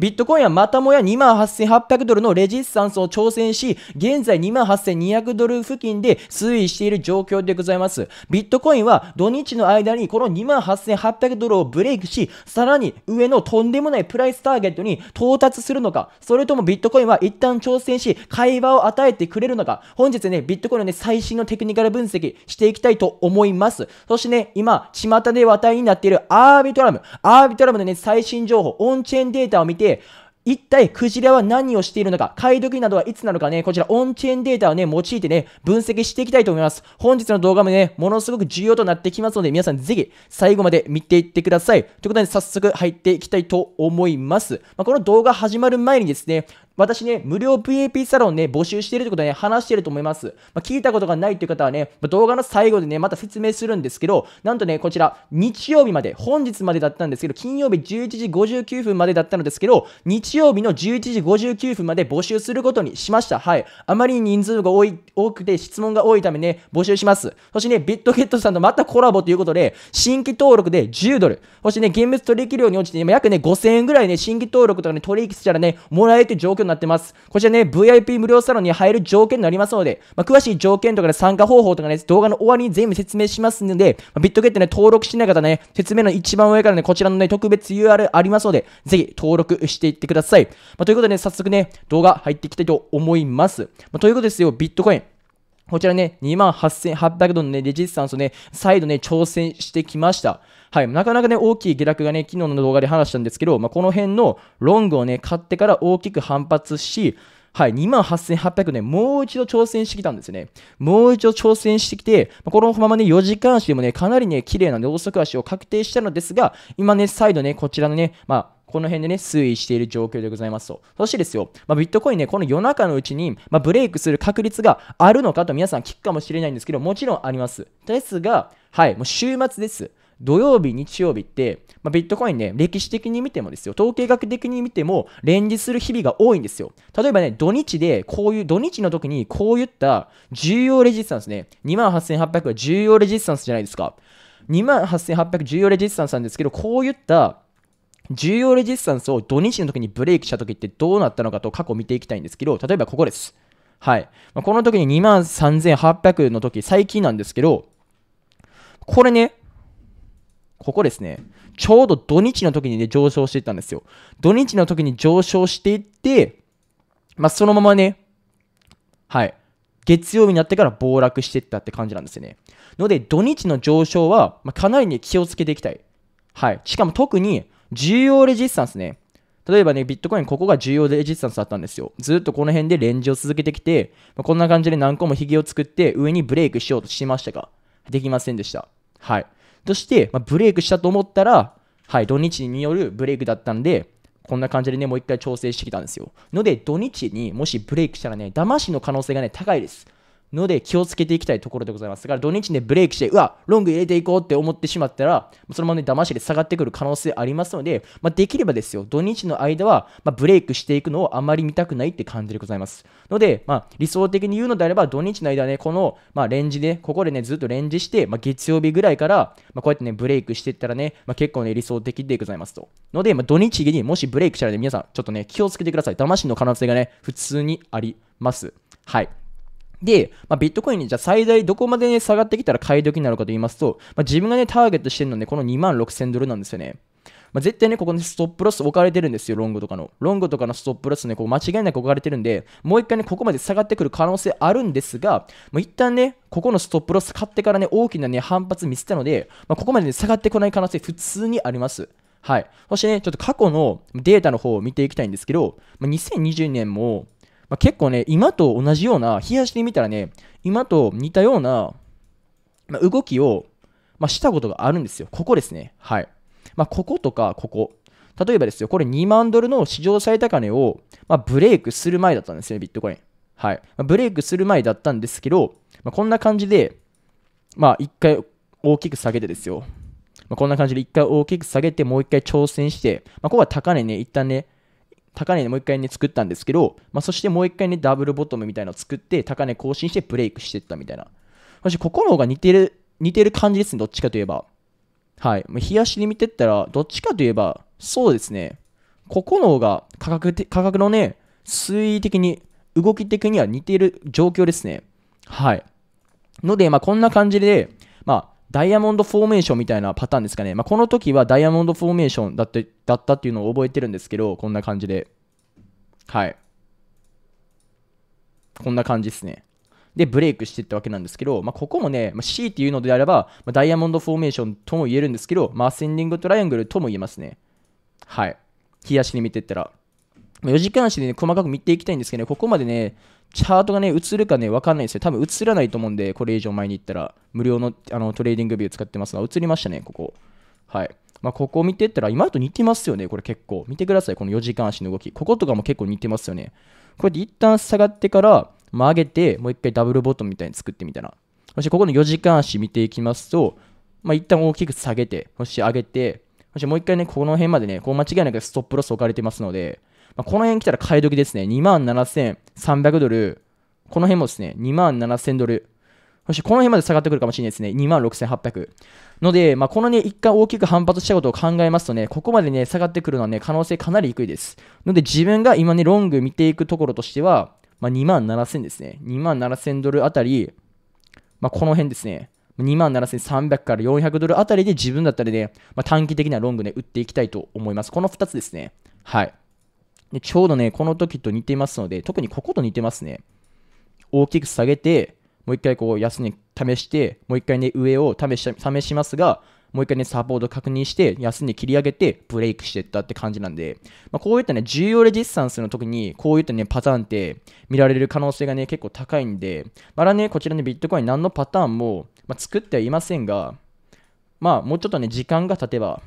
ビットコインはまたもや28,800ドルのレジスタンスを挑戦し、現在28,200ドル付近で推移している状況でございます。ビットコインは土日の間にこの28,800ドルをブレイクし、さらに上のとんでもないプライスターゲットに到達するのか、それともビットコインは一旦挑戦し、会話を与えてくれるのか、本日ね、ビットコインのね、最新のテクニカル分析していきたいと思います。そしてね、今、巷で話題になっているアービトラム、アービトラムのね、最新情報、オンチェーンデータを見て、、一体クジラは何をしているのか、買い時などはいつなのかね、こちらオンチェーンデータをね、用いてね、分析していきたいと思います。本日の動画もね、ものすごく重要となってきますので、皆さんぜひ最後まで見ていってください。ということで、早速入っていきたいと思います。まあ、この動画始まる前にですね、私ね、無料 p a p サロンね、募集しているってことでね、話してると思います。まあ、聞いたことがないという方はね、ま動画の最後でね、また説明するんですけど、なんとね、こちら、日曜日まで、本日までだったんですけど、金曜日11時59分までだったのですけど、日曜日の11時59分まで募集することにしました。はい。あまりに人数が多い、多くて質問が多いためね、募集します。そしてね、ビットゲットさんとまたコラボということで、新規登録で10ドル。そしてね、現物取引量に応じて、ね、約ね、5000円ぐらいね、新規登録とかね、取引したらね、もらえるという状況なってます。こちらね、VIP 無料サロンに入る条件になりますので、まあ、詳しい条件とかね、参加方法とかね、動画の終わりに全部説明しますので、まあ、ビットゲットね、登録しない方ね、説明の一番上からね、こちらのね、特別 URL ありますので、ぜひ登録していってください。まあ、ということでね、早速ね、動画入っていきたいと思います。まということですよ、ビットコイン。こちらね、28,800ドルの、ね、レジスタンスをね、再度ね、挑戦してきました。はい、なかなかね、大きい下落がね、昨日の動画で話したんですけど、まあ、この辺のロングをね、買ってから大きく反発し、はい、2万8800ね、もう一度挑戦してきたんですね。もう一度挑戦してきて、このままね、4時間足でもね、かなりね、綺麗なローソク足を確定したのですが、今ね、再度ね、こちらのね、まあ、この辺でね、推移している状況でございますと。そしてですよ、まあ、ビットコインね、この夜中のうちに、まあ、ブレイクする確率があるのかと皆さん聞くかもしれないんですけど、もちろんあります。ですが、はい、もう週末です。土曜日、日曜日って、まあ、ビットコインね、歴史的に見てもですよ、統計学的に見ても、連日する日々が多いんですよ。例えばね、土日で、こういう、土日の時に、こういった重要レジスタンスね、28,800は重要レジスタンスじゃないですか。28,800重要レジスタンスなんですけど、こういった、重要レジスタンスを土日の時にブレイクした時ってどうなったのかと過去見ていきたいんですけど、例えばここです。はい。まあ、この時に23,800の時、最近なんですけど、これね、ここですね、ちょうど土日の時にね、上昇していったんですよ。土日の時に上昇していって、まあ、そのままね、はい、月曜日になってから暴落していったって感じなんですよね。ので、土日の上昇は、まあ、かなりね、気をつけていきたい。はい。しかも特に、重要レジスタンスね。例えばね、ビットコイン、ここが重要レジスタンスだったんですよ。ずっとこの辺でレンジを続けてきて、まあ、こんな感じで何個もヒゲを作って、上にブレイクしようとしましたが、できませんでした。はい。として、まあ、ブレイクしたと思ったら、はい、土日によるブレイクだったんで、こんな感じでね、もう一回調整してきたんですよ。ので、土日にもしブレイクしたらね、騙しの可能性がね、高いです。ので気をつけていきたいところでございます。だから土日でブレイクして、うわ、ロング入れていこうって思ってしまったら、そのままね、騙しで下がってくる可能性ありますので、まあ、できればですよ、土日の間は、まあ、ブレイクしていくのをあまり見たくないって感じでございます。ので、まあ、理想的に言うのであれば、土日の間はね、この、まあ、レンジで、ここでね、ずっとレンジして、まあ、月曜日ぐらいから、まあ、こうやってね、ブレイクしていったらね、まあ、結構ね、理想的でございますと。ので、まあ、土日にもしブレイクしたらね、皆さん、ちょっとね、気をつけてください。騙しの可能性がね、普通にあります。はい。で、まあ、ビットコインにじゃあ最大どこまで、ね、下がってきたら買い時になるかと言いますと、まあ、自分がね、ターゲットしてるのね、この2万6000ドルなんですよね。まあ、絶対ね、ここにストップロス置かれてるんですよ、ロングとかの。ロングとかのストップロスね、こう間違いなく置かれてるんで、もう一回ね、ここまで下がってくる可能性あるんですが、もう一旦ね、ここのストップロス買ってからね、大きなね、反発見せたので、まあ、ここまで、ね、下がってこない可能性普通にあります。はい。そしてね、ちょっと過去のデータの方を見ていきたいんですけど、まあ、2020年も、まあ、結構ね、今と同じような、冷やしてみたらね、今と似たような、まあ、動きを、まあ、したことがあるんですよ。ここですね。はい。まあ、こことか、ここ。例えばですよ、これ2万ドルの史上最高値を、まあ、ブレイクする前だったんですね、ビットコイン。はい。まあ、ブレイクする前だったんですけど、まあ、こんな感じで、まあ、一回大きく下げてですよ。まあ、こんな感じで一回大きく下げて、もう一回挑戦して、まあ、ここは高値ね、一旦ね、高値でもう一回ね、作ったんですけど、まあ、そしてもう一回ね、ダブルボトムみたいなのを作って、高値更新してブレイクしてったみたいな。そしてここの方が似てる、似てる感じですね、どっちかといえば。はい。冷やしで見てったら、どっちかといえば、そうですね。ここの方が価格て、価格のね、推移的に、動き的には似ている状況ですね。はい。ので、まあ、こんな感じで、まあ、ダイヤモンドフォーメーションみたいなパターンですかね。まあ、この時はダイヤモンドフォーメーションだってだったっていうのを覚えてるんですけど、こんな感じで。はい。こんな感じですね。で、ブレイクしていったわけなんですけど、まあ、ここもね、まあ、C っていうのであれば、まあ、ダイヤモンドフォーメーションとも言えるんですけど、まあ、アセンディングトライアングルとも言えますね。はい。冷やしに見ていったら。4時間足で、ね、細かく見ていきたいんですけどね、ここまでね、チャートがね、映るかね、わかんないですよ。多分映らないと思うんで、これ以上前に行ったら、無料のあのトレーディングビュー使ってますが、映りましたね、ここ。はい。まあ、ここ見てったら、今と似てますよね、これ結構。見てください、この4時間足の動き。こことかも結構似てますよね。こうやって一旦下がってから、曲げて、もう一回ダブルボトムみたいに作ってみたら。そして、ここの4時間足見ていきますと、まあ、一旦大きく下げて、そして上げて、そしてもう一回ね、この辺までね、こう間違いなくストップロス置かれてますので、まあ、この辺来たら買い時ですね。27,300ドル。この辺もですね、27,000ドル。そしてこの辺まで下がってくるかもしれないですね。26,800。ので、まあ、このね、一回大きく反発したことを考えますとね、ここまでね、下がってくるのはね、可能性かなり低いです。ので、自分が今ね、ロング見ていくところとしては、まあ、27,000ですね。27,000ドルあたり、まあ、この辺ですね。27,300から400ドルあたりで自分だったらね、まあ、短期的なロングね、売っていきたいと思います。この2つですね。はい。でちょうどね、この時と似てますので、特にここと似てますね。大きく下げて、もう一回こう安値試して、もう一回ね、上を試し試しますが、もう一回ね、サポート確認して、安値切り上げて、ブレイクしていったって感じなんで、まあ、こういったね、重要レジスタンスの時に、こういったね、パターンって見られる可能性がね、結構高いんで、まだね、こちらのビットコイン何のパターンも、まあ、作ってはいませんが、まあ、もうちょっとね、時間が経てば、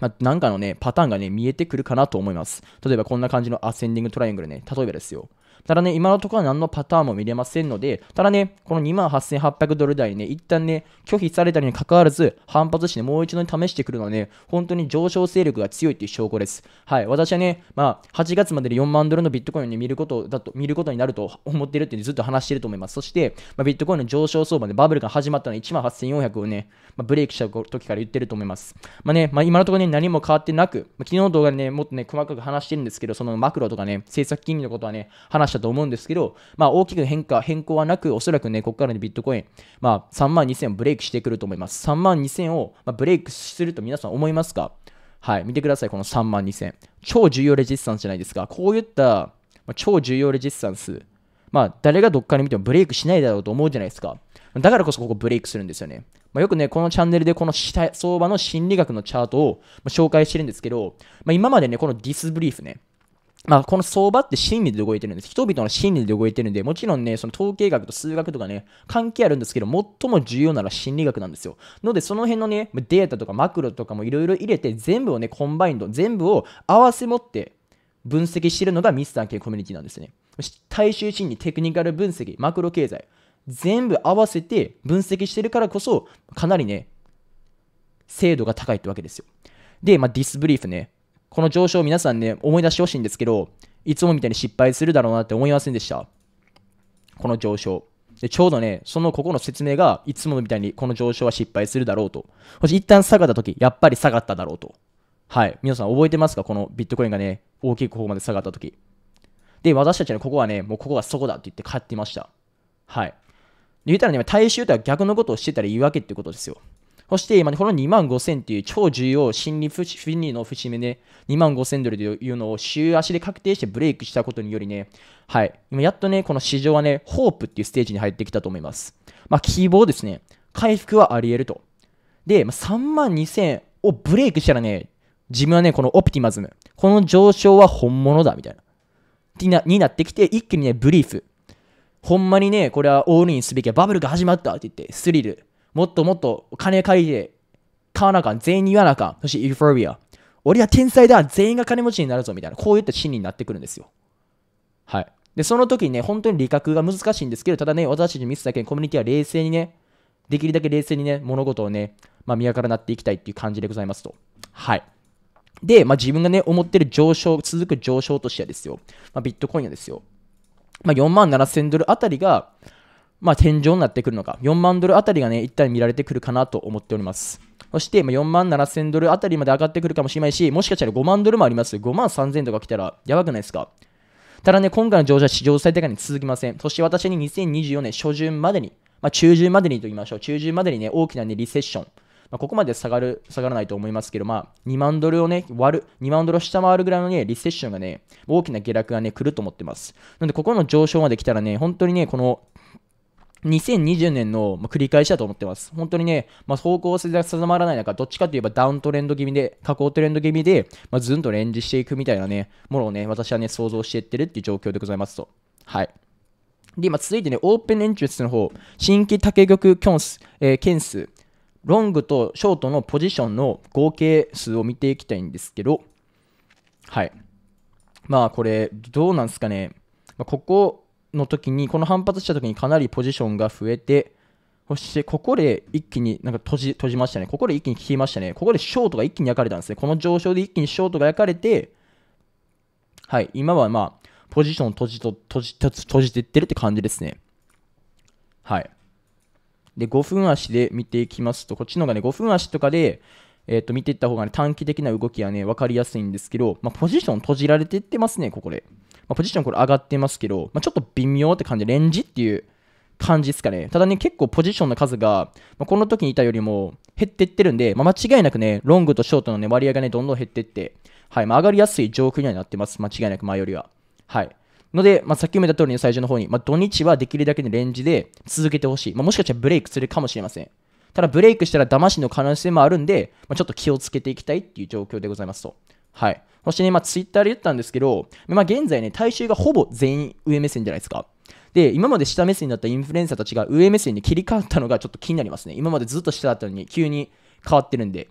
まあ、なんかのね、パターンがね、見えてくるかなと思います。例えばこんな感じのアセンディングトライアングルね、例えばですよ。ただね、今のところは何のパターンも見れませんので、ただね、この28,800ドル台ね、一旦ね、拒否されたにかかわらず、反発して、もう一度、試してくるのはね、本当に上昇勢力が強いっていう証拠です。はい、私はね、まあ、8月までで4万ドルのビットコインを、ね、見ることだと、見ることになると 思ってるってずっと話してると思います。そして、まあ、ビットコインの上昇相場でバブルが始まったのは18,400をね、まあ、ブレイクした時から言ってると思います。まあね、まあ、今のところね、何も変わってなく、まあ、昨日の動画でね、もっとね、細かく話してるんですけど、そのマクロとかね、政策金利のことはね、話したと思うんですけど、まあ、大きく変化、変更はなく、おそらくね、ここからのビットコイン、まあ、3万2000をブレイクしてくると思います。3万2000を、まブレイクすると皆さん思いますかはい、見てください、この3万2000。超重要レジスタンスじゃないですか。こういった、ま超重要レジスタンス、まあ、誰がどっかに見てもブレイクしないだろうと思うじゃないですか。だからこそここブレイクするんですよね。まあ、よくね、このチャンネルでこの相場の心理学のチャートを紹介してるんですけど、まあ、今までね、このディスブリーフね、まあ、この相場って心理で動いてるんです。人々の心理で動いてるんで、もちろんね、その統計学と数学とかね、関係あるんですけど、最も重要なのは心理学なんですよ。ので、その辺のね、データとかマクロとかもいろいろ入れて、全部をね、コンバインド、全部を合わせ持って分析してるのがミスター系コミュニティなんですね。大衆心理、テクニカル分析、マクロ経済、全部合わせて分析してるからこそ、かなりね、精度が高いってわけですよ。で、まあ、ディスブリーフね。この上昇を皆さんね、思い出してほしいんですけど、いつもみたいに失敗するだろうなって思いませんでした。この上昇。でちょうどね、そのここの説明が、いつもみたいにこの上昇は失敗するだろうと。そして一旦下がった時、やっぱり下がっただろうと。はい。皆さん覚えてますかこのビットコインがね、大きくここまで下がった時。で、私たちは、ここはね、もうここがそこだって言って買ってました。はい。で言ったらね、大衆とは逆のことをしてたらいいわけってことですよ。そして今、この2万5000っていう超重要心理不心の節目で、2万5000ドルというのを週足で確定してブレイクしたことによりね、はい、今やっとね、この市場はね、ホープっていうステージに入ってきたと思います。まあ、希望ですね。回復はあり得ると。で、ま3万2000をブレイクしたらね、自分はね、このオプティマズム、この上昇は本物だ、みたいな。になになってきて、一気にね、ブリーフ。ほんまにね、これはオールインすべきはバブルが始まったって言って、スリル、もっともっと金借りて買わなあかん。全員に言わなあかん。そしてユーフォリア。俺は天才だ全員が金持ちになるぞみたいな。こういった心理になってくるんですよ。はい。で、その時にね、本当に理覚が難しいんですけど、ただね、私たちミスだけにコミュニティは冷静にね、できるだけ冷静にね、物事をね、まあ、見からなっていきたいっていう感じでございますと。はい。で、まあ、自分がね、思ってる上昇、続く上昇としてはですよ、まあ、ビットコインはですよ、まあ、4万7000ドルあたりが、まあ、天井になってくるのか、4万ドルあたりがね、一旦見られてくるかなと思っております。そして、4万7000ドルあたりまで上がってくるかもしれないし、もしかしたら5万ドルもあります。5万3000とか来たら、やばくないですかただね、今回の上場は史上最高に続きません。そして私に2024年初旬までに、まあ、中旬までにと言いましょう。中旬までにね、大きな、ね、リセッション。まあ、ここまで下がる、下がらないと思いますけど、まあ、2万ドルをね、割る、2万ドルを下回るぐらいのね、リセッションがね、大きな下落がね、来ると思ってます。なので、ここの上昇まで来たらね、本当にね、この2020年の繰り返しだと思ってます。本当にね、まあ、方向性が定まらない中、どっちかといえばダウントレンド気味で、下降トレンド気味で、まあ、ずんとレンジしていくみたいなね、ものをね、私はね、想像していってるっていう状況でございますと。はい。で、今続いてね、オープンエンチュースの方、新規竹玉キョえー、件数、ロングとショートのポジションの合計数を見ていきたいんですけど、はい。まあこれ、どうなんですかね。まあ、ここ、の時にこの反発した時にかなりポジションが増えてそしてここで一気になんか閉じ閉じましたねここで一気に消えましたねここでショートが一気に焼かれたんですねこの上昇で一気にショートが焼かれてはい今はまあポジション閉じと閉じ閉じていってるって感じですねはいで5分足で見ていきますとこっちのがね5分足とかでえー、と見ていった方が、ね、短期的な動きはね分かりやすいんですけど、まあ、ポジション閉じられていってますねここでまあ、ポジションこれ上がってますけど、まあ、ちょっと微妙って感じ、レンジっていう感じですかね。ただね、結構ポジションの数が、まあ、この時にいたよりも減ってってるんで、まあ、間違いなくね、ロングとショートの、ね、割合がね、どんどん減ってって、はい、まあ、上がりやすい状況にはなってます。間違いなく前よりは。はい。ので、まあ、さっきも言った通りの最初の方に、まあ、土日はできるだけのレンジで続けてほしい。まあ、もしかしたらブレイクするかもしれません。ただ、ブレイクしたら騙しの可能性もあるんで、まちょっと気をつけていきたいっていう状況でございますと。はい。そしてね、まあ、ツイッターで言ったんですけど、まあ、現在ね、大衆がほぼ全員上目線じゃないですか。で、今まで下目線だったインフルエンサーたちが上目線に切り替わったのがちょっと気になりますね。今までずっと下だったのに、急に変わってるんで。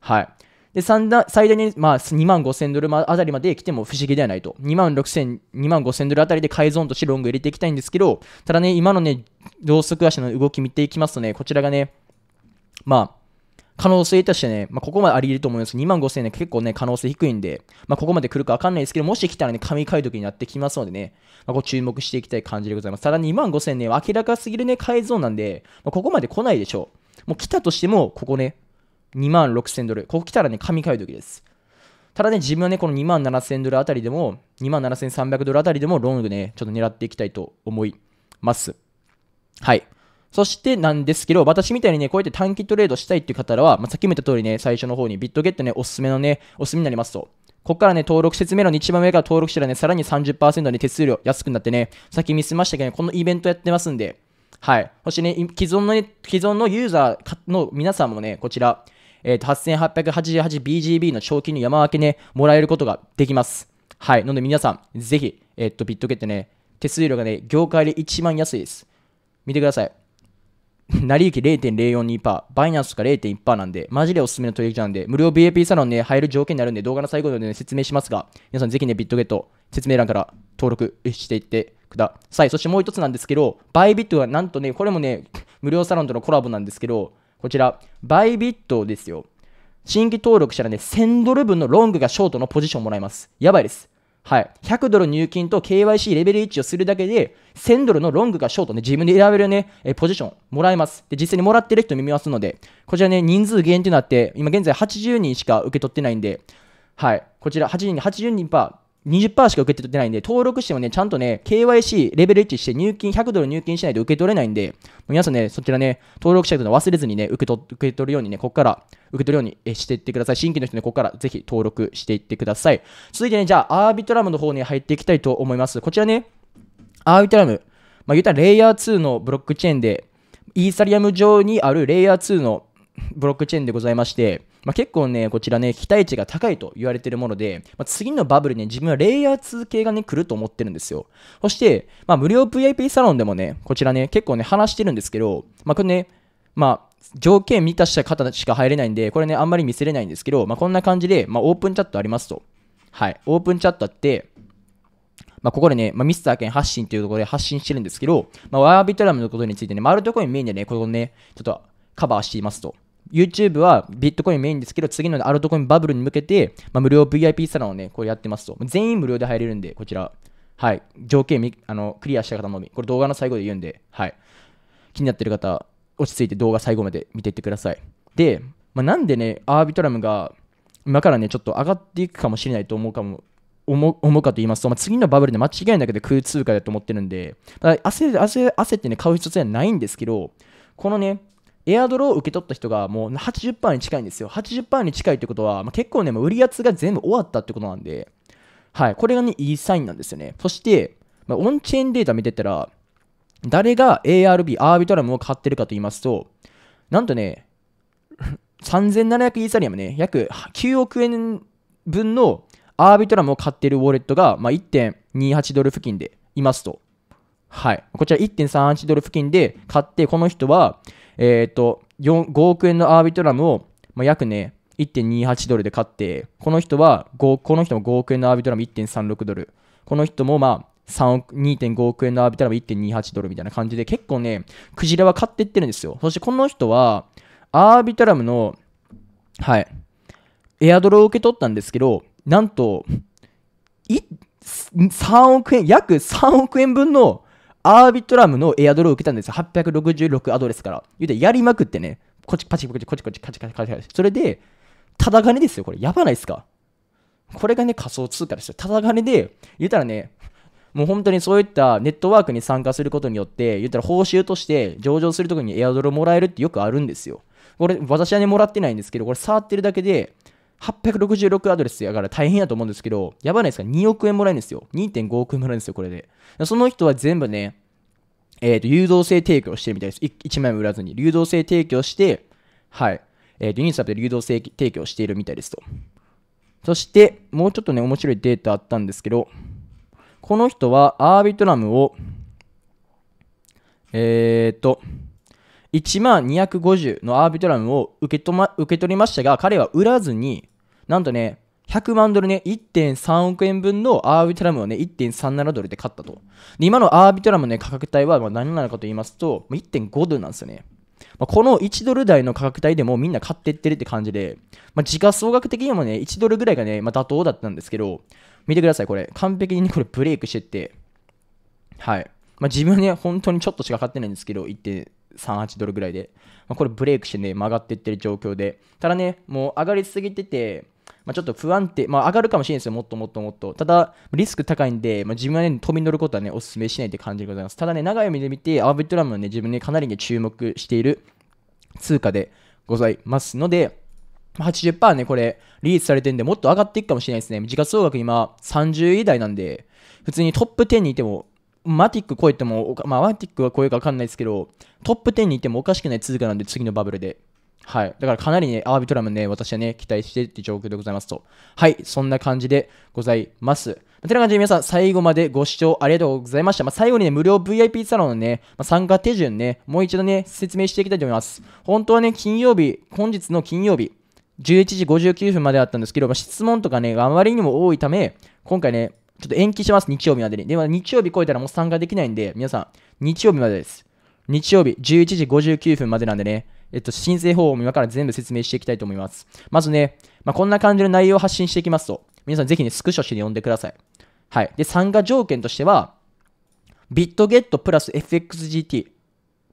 はい。で、最大に、まあ、2万5000ドルあたりまで来ても不思議ではないと。2万6000、2万5000ドルあたりで改造としてロング入れていきたいんですけど、ただね、今のね、同速足の動き見ていきますとね、こちらがね、まあ、可能性としてね、まあ、ここまであり得ると思います2万5000円ね、結構ね、可能性低いんで、まあ、ここまで来るかわかんないですけど、もし来たらね、神買い時になってきますのでね、まあ、ご注目していきたい感じでございます。ただ2万5000円ね、明らかすぎるね、改造なんで、まあ、ここまで来ないでしょう。もう来たとしても、ここね、2万6000ドル。ここ来たらね、神買い時です。ただね、自分はね、この2万7000ドルあたりでも、2万7300ドルあたりでも、ロングね、ちょっと狙っていきたいと思います。はい。そしてなんですけど、私みたいにね、こうやって短期トレードしたいっていう方は、まあ、さっきも言った通りね、最初の方にビットゲットね、おすすめのね、おすすめになりますと。ここからね、登録説明欄の一番上から登録したらね、さらに30%で、ね、手数料安くなってね、さっき見せましたけど、ね、このイベントやってますんで、はい。そしてね、既存の、ね、既存のユーザーの皆さんもね、こちら、えーと、8888BGB の賞金の山分けね、もらえることができます。はい。なので皆さん、ぜひ、えっ、ー、と、ビットゲットね、手数料がね、業界で一番安いです。見てください。成り行き0.042%、バイナンスとか0.1%なんで、マジでおすすめの取引所なんで、無料 BAP サロンね、入る条件になるんで、動画の最後で、ね、説明しますが、皆さんぜひね、ビットゲット、説明欄から登録していってください。そしてもう一つなんですけど、バイビットはなんとね、これもね、無料サロンとのコラボなんですけど、こちら、バイビットですよ。新規登録したらね、1000ドル分のロングがショートのポジションもらえます。やばいです。はい、100ドル入金と KYC レベル1をするだけで、1000ドルのロングかショートね、自分で選べるね、えポジションもらえます。で、実際にもらってる人見ますので、こちらね、人数限定になって、今現在80人しか受け取ってないんで、はい、こちら80人、80人パー、20%しか受け取ってないんで、登録してもね、ちゃんとね、KYC レベル1して入金、100ドル入金しないと受け取れないんで、皆さんね、そちらね、登録したいくの忘れずにね、受け取受け取るようにね、ここから受け取るようにしていってください。新規の人ね、ここからぜひ登録していってください。続いてね、じゃあ、アービトラムの方に入っていきたいと思います。こちらね、アービトラム、まあ、言ったらレイヤー2のブロックチェーンで、イーサリアム上にあるレイヤー2のブロックチェーンでございまして、まあ、結構ね、こちらね、期待値が高いと言われているもので、まあ、次のバブルね、自分はレイヤー2系がね、来ると思ってるんですよ。そして、まあ、無料 VIP サロンでもね、こちらね、結構ね、話してるんですけど、まあ、これね、まあ、条件満たした方しか入れないんで、これね、あんまり見せれないんですけど、まあ、こんな感じで、まあ、オープンチャットありますと。はい、オープンチャットあって、まあ、ここでね、まあ、ミスター兼発信というところで発信してるんですけど、まあ、ワービトラムのことについてね、まあ、るところにメインでね、ここね、ちょっとカバーしていますと。YouTube はビットコインメインですけど、次のアルトコインバブルに向けて、まあ、無料 VIP サロンをね、これやってますと。全員無料で入れるんで、こちら。はい。条件あのクリアした方のみ。これ動画の最後で言うんで、はい。気になってる方、落ち着いて動画最後まで見ていってください。で、まあ、なんでね、アービトラムが今からね、ちょっと上がっていくかもしれないと思うかも思うかと言いますと、まあ、次のバブルで間違いなくて空通貨だと思ってるんで、焦焦焦ってね、買う必要はないんですけど、このね、エアドロを受け取った人がもう80%に近いんですよ。80%に近いってことは、まあ、結構ね、もう売り圧が全部終わったってことなんで、はい、これがね、いいサインなんですよね。そして、まあ、オンチェーンデータ見てたら、誰が ARB、アービトラムを買ってるかと言いますと、なんとね、3700 イーサリアムね、約9億円分のアービトラムを買ってるウォレットが、まあ、1.28ドル付近でいますと。はい。こちら1.38ドル付近で買って、この人は、えっ、ー、と、5億円のアービトラムを、まあ、約ね、1.28ドルで買って、この人は5、この人も5億円のアービトラム1.36ドル。この人もまあ、2.5億円のアービトラム1.28ドルみたいな感じで、結構ね、クジラは買ってってるんですよ。そしてこの人は、アービトラムの、はい、エアドルを受け取ったんですけど、なんと、3億円、約3億円分のアービトラムのエアドロを受けたんですよ。866アドレスから。言うて、やりまくってね、こっちパチパチパチパチパチパチパチパチ。それで、ただ金ですよ、これ。やばないですかこれがね、仮想通貨ですよ。ただ金で、言ったらね、もう本当にそういったネットワークに参加することによって、言ったら報酬として上場するときにエアドロもらえるってよくあるんですよ。これ、私はね、もらってないんですけど、これ触ってるだけで、866アドレスやから大変やと思うんですけど、やばないですか ?2 億円もらえるんですよ。2.5億円もらえるんですよ、これで。その人は全部ね、えっ、ー、と、誘導性提供してるみたいです。1枚も売らずに。流動性提供して、はい。えっ、ー、と、ユニサッで流動性提供しているみたいですと。そして、もうちょっとね、面白いデータあったんですけど、この人はアービトラムを、えっ、ー、と、1万250のアービトラムを受けと、ま、受け取りましたが、彼は売らずになんとね、100万ドルね、1.3億円分のアービトラムをね、1.37ドルで買ったと。で、今のアービトラムの、ね、価格帯はま何なのかと言いますと、1.5ドルなんですよね。まあ、この1ドル台の価格帯でもみんな買ってってるって感じで、まあ、時価総額的にもね、1ドルぐらいがね、まあ、妥当だったんですけど、見てください、これ。完璧に、ね、これブレイクしてって。はい。まあ、自分ね、本当にちょっとしか買ってないんですけど、1.38ドルぐらいで。まあ、これブレイクしてね、曲がってってる状況で。ただね、もう上がりすぎてて、まあ、ちょっと不安定、まあ、上がるかもしれないですよ、もっともっともっと。ただ、リスク高いんで、まあ、自分は、ね、飛び乗ることは、ね、お勧めしないって感じでございます。ただね、長い目で見て、アービットラムは、ね、自分で、ね、かなり、ね、注目している通貨でございますので、80%ね、これ、リリースされてるんで、もっと上がっていくかもしれないですね。時価総額今、30位台なんで、普通にトップ10にいても、マティック超えても、まあ、マティックは超えるか分かんないですけど、トップ10にいてもおかしくない通貨なんで、次のバブルで。はい。だからかなりね、アービトラムね、私はね、期待してって状況でございますと。はい。そんな感じでございます。てな感じで皆さん、最後までご視聴ありがとうございました。まあ、最後にね、無料 VIP サロンのね、まあ、参加手順ね、もう一度ね、説明していきたいと思います。本当はね、金曜日、本日の金曜日、11時59分まであったんですけど、まあ、質問とかね、あまりにも多いため、今回ね、ちょっと延期します、日曜日までに。で、まあ、日曜日超えたらもう参加できないんで、皆さん、日曜日までです。日曜日11時59分までなんでね、えっと、申請方法も今から全部説明していきたいと思います。まずね、まあ、こんな感じの内容を発信していきますと、皆さんぜひね、スクショして読んでください。はい。で、参加条件としては、ビットゲットプラス FXGT。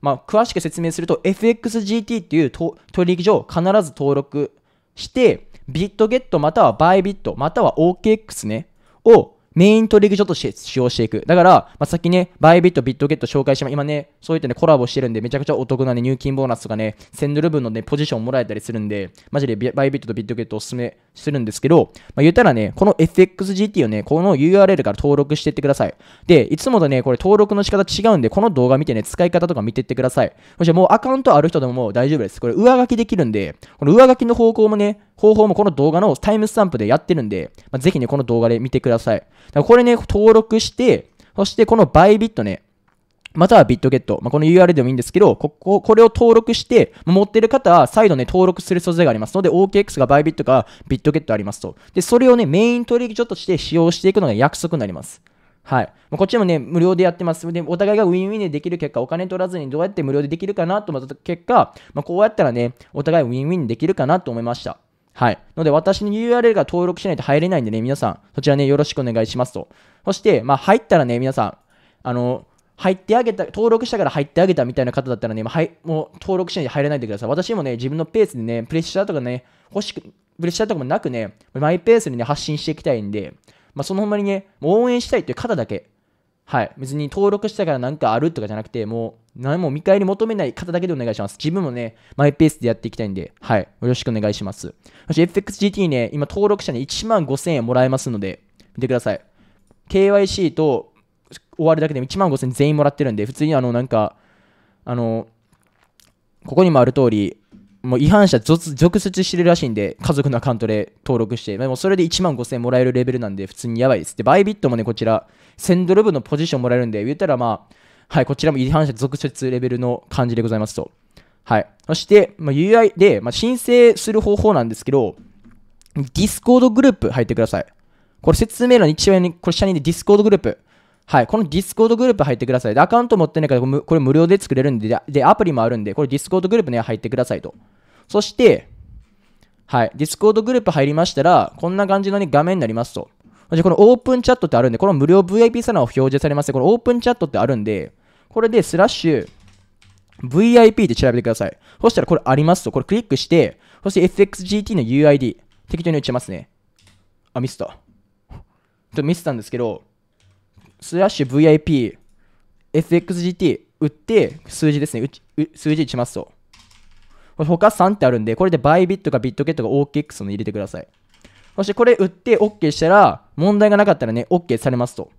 まあ、詳しく説明すると、FXGT っていう取引所を必ず登録して、ビットゲットまたはバイビットまたは OKX ね、をメイントリック所として使用していく。だから、まあ、さっきね、バイビット、ビットゲット紹介しても、今ね、そういったね、コラボしてるんで、めちゃくちゃお得なね、入金ボーナスとかね、1000ドル分のね、ポジションもらえたりするんで、マジでバイビットとビットゲットおすすめするんですけど、まあ、言ったらね、この FXGT をね、この URL から登録していってください。で、いつもとね、これ登録の仕方違うんで、この動画見てね、使い方とか見ていってください。そしてもうアカウントある人でももう大丈夫です。これ上書きできるんで、この上書きの方向もね、方法もこの動画のタイムスタンプでやってるんで、まあ、ぜひね、この動画で見てください。だこれね、登録して、そしてこのバイビットね、またはビットゲット、まあ、この URL でもいいんですけど、こここれを登録して、持ってる方は再度ね、登録する素材がありますので、OKX がバイビットかビットゲットありますと。で、それをね、メイン取引所として使用していくのが約束になります。はい。こっちもね、無料でやってます。で、お互いがウィンウィンでできる結果、お金取らずにどうやって無料でできるかなと思った結果、まあ、こうやったらね、お互いウィンウィンできるかなと思いました。はい。ので、私に URL が登録しないと入れないんでね、皆さん、そちらね、よろしくお願いしますと。そして、まあ、入ったらね、皆さん、あの、入ってあげた、登録したから入ってあげたみたいな方だったらね、まあ、はい、もう登録しないで入れないでください。私もね、自分のペースでね、プレッシャーとかね、欲しく、プレッシャーとかもなくね、マイペースにね、発信していきたいんで、まあ、そのほんまにね、応援したいという方だけ、はい。別に登録したからなんかあるとかじゃなくて、もう何も見返り求めない方だけでお願いします。自分もね、マイペースでやっていきたいんで、はい。よろしくお願いします。そして FXGT ね、今登録者に1万5000円もらえますので、見てください。KYC と終わるだけで1万5000全員もらってるんで、普通にあの、なんか、あの、ここにもある通り、もう違反者続出してるらしいんで、家族のアカウントで登録して、でもそれで1万5000円もらえるレベルなんで、普通にやばいです。で、バイビットもね、こちら、1000ドル分のポジションもらえるんで、言ったらまあ、はい、こちらも違反者続出レベルの感じでございますと。はい。そして、まあ、UI で、まあ、申請する方法なんですけど、ディスコードグループ入ってください。これ説明欄に一番に、これ下にね、ディスコードグループ。はい、このディスコードグループ入ってください。で、アカウント持ってないから、これ無料で作れるんで、で、アプリもあるんで、これディスコードグループね、入ってくださいと。そして、はい、ディスコードグループ入りましたら、こんな感じの、ね、画面になりますと。じゃこのオープンチャットってあるんで、この無料 VIP サロンを表示されます。このオープンチャットってあるんで、これでスラッシュ VIP で調べてください。そしたらこれありますと、これクリックして、そして FXGT の UID、適当に打ちますね。あ、ミスった。ちょっとミスったんですけど、スラッシュ VIP、FXGT 売って、数字ですね。数字打ちますと。これ他3ってあるんで、これでバイビットかビットゲットか OKX の入れてください。そしてこれ売って OK したら、問題がなかったらね、OK されますと。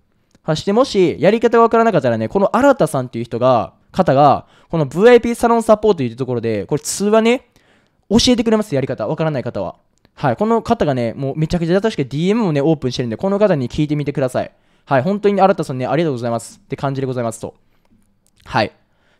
そしてもし、やり方がわからなかったらね、この新田さんっていう人が、方が、この VIP サロンサポートというところで、これ通話ね、教えてくれます、やり方。わからない方は。はい、この方がね、もうめちゃくちゃ確かく DM もね、オープンしてるんで、この方に聞いてみてください。はい、本当に新田さんね、ありがとうございますって感じでございますと。はい。っ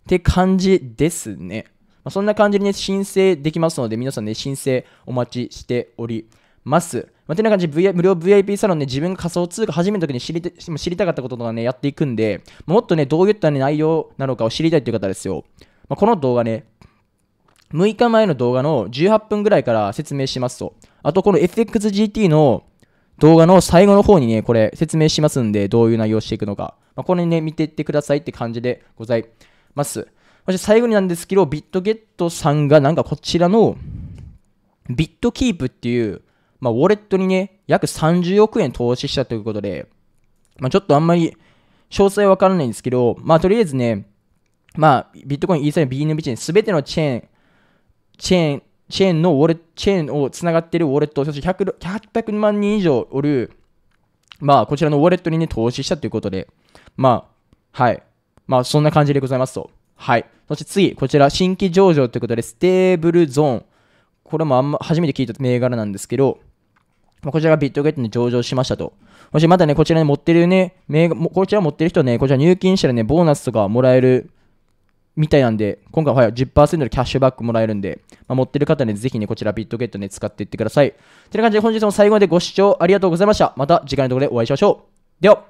て感じですね。まあ、そんな感じでね、申請できますので、皆さんね、申請お待ちしております。まあ、てな感じで、無料 VIP サロンで、ね、自分が仮想通貨始めるときに知り知りたかったこととかね、やっていくんで、もっとね、どういった、ね、内容なのかを知りたいという方ですよ。まあ、この動画ね、6日前の動画の18分ぐらいから説明しますと。あと、この FXGT の動画の最後の方にね、これ説明しますんで、どういう内容をしていくのか。まあ、これね、見ていってくださいって感じでございます。そして最後になんですけど、ビットゲットさんがなんかこちらのビットキープっていう、まあ、ウォレットにね、約30億円投資したということで、まあ、ちょっとあんまり詳細わからないんですけど、まあ、とりあえずね、まあ、ビットコイン、イーサリアム、BNB チェーン、すべてのチェーン、チェーンチェーンのウォレチェーンをつながっているウォレット、そして 100, 100万人以上おる、まあ、こちらのウォレットにね、投資したということで、まあ、はい。まあ、そんな感じでございますと。はい。そして次、こちら、新規上場ということで、ステーブルゾーン。これもあんま、初めて聞いた銘柄なんですけど、こちらがビットゲットに上場しましたと。もしまたね、こちらに持ってるね、こちら持ってる人はね、こちら入金したらね、ボーナスとかもらえるみたいなんで、今回は10%のキャッシュバックもらえるんで、まあ、持ってる方ね、ぜひね、こちらビットゲットね、使っていってください。てな感じで本日も最後までご視聴ありがとうございました。また次回の動画でお会いしましょう。では。